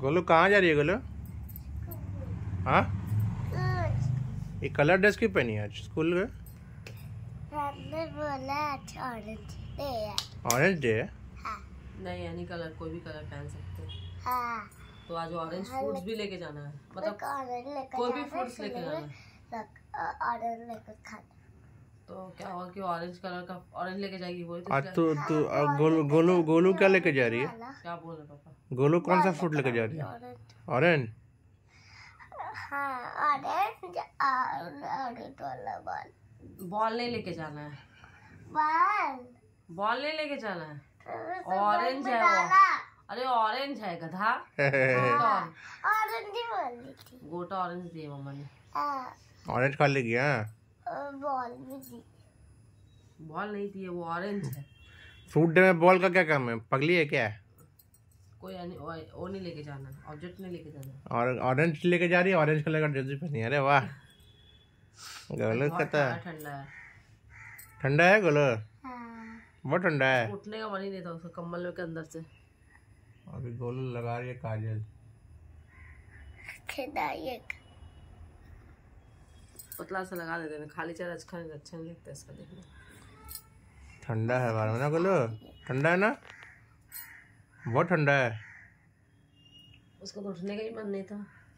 गोलू कहाँ जा रही है गोलू हाँ ये कलर ड्रेस क्यों पहनी है आज स्कूल में ऑरेंज डे है हाँ। नहीं यानी कलर कोई भी कलर पहन सकते हाँ। तो आज ऑरेंज हाँ, फ्रूट्स भी लेके जाना है मतलब कोई भी फ्रूट्स लेके जाना है ऑरेंज लेकर खाना क्या होगा कि ऑरेंज कलर का ऑरेंज लेके जाएगी बोली तो, तो गोलू हाँ, गोलू गोलू क्या लेके जा रही है क्या बोल रहे पापा गोलू कौन सा फ्रूट लेके जा रही है ऑरेंज ऑरेंज ऑरेंज बॉल नहीं लेके जाना है बॉल नहीं लेके जाना है ऑरेंज तो है अरे ऑरेंज है गधा ऑरेंज गोटा ऑरेंज दिए मम्मा ने ऑरेंज हाँ। खा ले गया बॉल भी दी बॉल नहीं थी वो ऑरेंज है फ्रूट डे में बॉल का क्या काम है पगली है क्या है कोई वो नहीं लेके जाना ऑब्जेक्ट नहीं लेके जाना और ऑरेंज लेके जा रही है ऑरेंज कलर का ड्रेस पहनी अरे वाह गलत कहता है ठंडा है ठंडा है गलत हाँ। बहुत ठंडा है उठने का मन ही नहीं था उसका कम्बल के अंदर से अभी गोल लगा रही है काजल पतला सा लगा देते हैं खाली चेहरा अच्छा अच्छा नहीं लगता इसका देखना ठंडा है बारह ना बोलो ठंडा है ना बहुत ठंडा है उसको तो उठने का ही मन नहीं था